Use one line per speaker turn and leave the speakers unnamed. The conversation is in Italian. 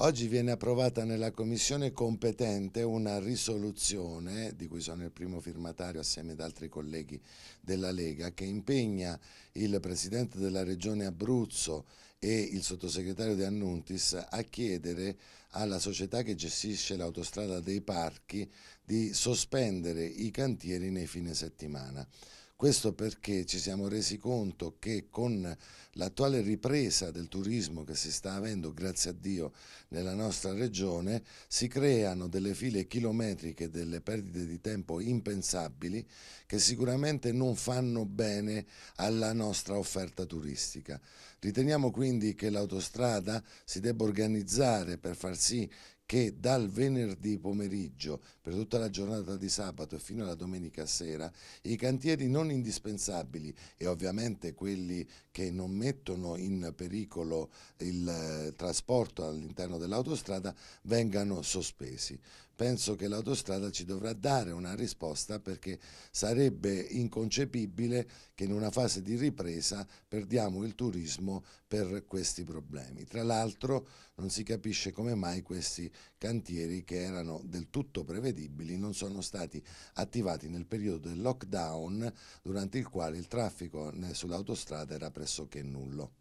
Oggi viene approvata nella commissione competente una risoluzione, di cui sono il primo firmatario assieme ad altri colleghi della Lega, che impegna il Presidente della Regione Abruzzo e il sottosegretario De Annuntis a chiedere alla società che gestisce l'autostrada dei parchi di sospendere i cantieri nei fine settimana. Questo perché ci siamo resi conto che con l'attuale ripresa del turismo che si sta avendo, grazie a Dio, nella nostra regione, si creano delle file chilometriche, delle perdite di tempo impensabili che sicuramente non fanno bene alla nostra offerta turistica. Riteniamo quindi che l'autostrada si debba organizzare per far sì che dal venerdì pomeriggio per tutta la giornata di sabato e fino alla domenica sera i cantieri non indispensabili e ovviamente quelli che non mettono in pericolo il eh, trasporto all'interno dell'autostrada vengano sospesi penso che l'autostrada ci dovrà dare una risposta perché sarebbe inconcepibile che in una fase di ripresa perdiamo il turismo per questi problemi. Tra l'altro non si capisce come mai questi cantieri che erano del tutto prevedibili non sono stati attivati nel periodo del lockdown durante il quale il traffico sull'autostrada era pressoché nullo.